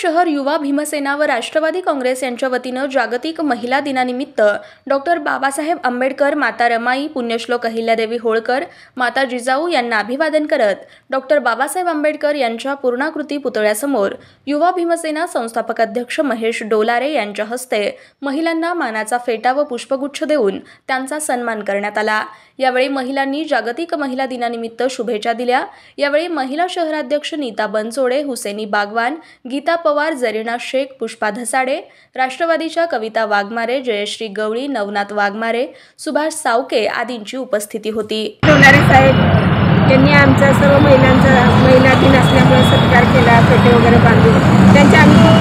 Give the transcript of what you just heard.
शहर युवा भीमसेना व राष्ट्रवादी काँग्रेस यांच्या वतीनं जागतिक महिला दिनानिमित्त डॉक्टर बाबासाहेब आंबेडकर माता रमाई पुण्यश्लोक अहिल्यादेवी होळकर माता जिजाऊ यांना अभिवादन करत डॉक्टर बाबासाहेब आंबेडकर यांच्या पूर्णाकृती पुतळ्यासमोर युवा भीमसेना संस्थापक अध्यक्ष महेश डोलारे यांच्या हस्ते महिलांना मानाचा फेटा व पुष्पगुच्छ देऊन त्यांचा सन्मान करण्यात आला यावेळी महिलांनी जागतिक महिला दिनानिमित्त शुभेच्छा दिल्या यावेळी महिला शहराध्यक्ष नीता बनसोडे हुसेनी बागवान गीता पवार जरीना शेख पुष्पा धसाडे राष्ट्रवादीच्या कविता वाघमारे जयश्री गवळी नवनाथ वाघमारे सुभाष सावके आदींची उपस्थिती होती त्यांनी आमचा सर्व महिलांचा महिला दिन असल्यामुळे सत्कार केला फेटे वगैरे बांधून त्यांच्या आम्ही